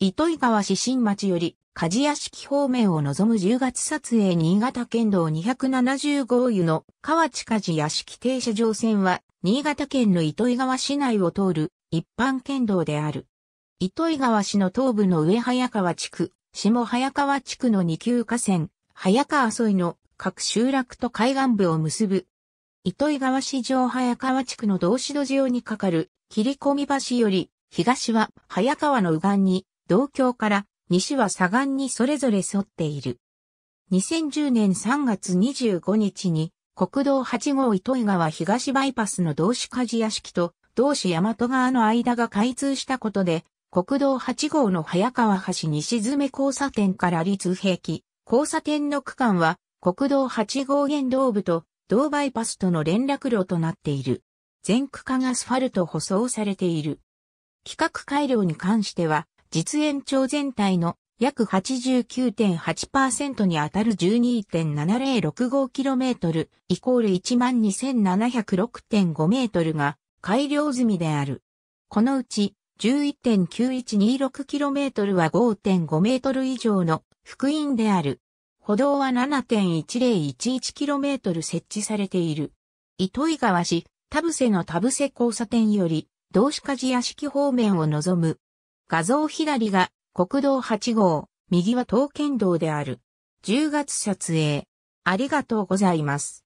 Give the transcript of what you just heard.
糸魚川市新町より、鍛冶屋敷方面を望む10月撮影新潟県道270号湯の河内鍛冶屋敷停車場線は、新潟県の糸魚川市内を通る一般県道である。糸魚川市の東部の上早川地区、下早川地区の二級河川、早川沿いの各集落と海岸部を結ぶ。糸魚川市上早川地区の道志土上に架かる切込橋より、東は早川の右岸に東京から西は左岸にそれぞれ沿っている。2010年3月25日に国道8号糸井川東バイパスの同志鍛冶屋敷と同志大和川の間が開通したことで国道8号の早川橋西詰交差点から立平駅交差点の区間は国道8号沿道部と同バイパスとの連絡路となっている。全区間アスファルト舗装されている。規格改良に関しては実演帳全体の約89.8%に当たる 12.7065km イコール 12706.5m が改良済みである。このうち 11.9126km は 5.5m 以上の福音である。歩道は 7.1011km 設置されている。糸井川市、田伏の田伏交差点より、同志家梶屋敷方面を望む画像左が国道8号、右は東県道である。10月撮影。ありがとうございます。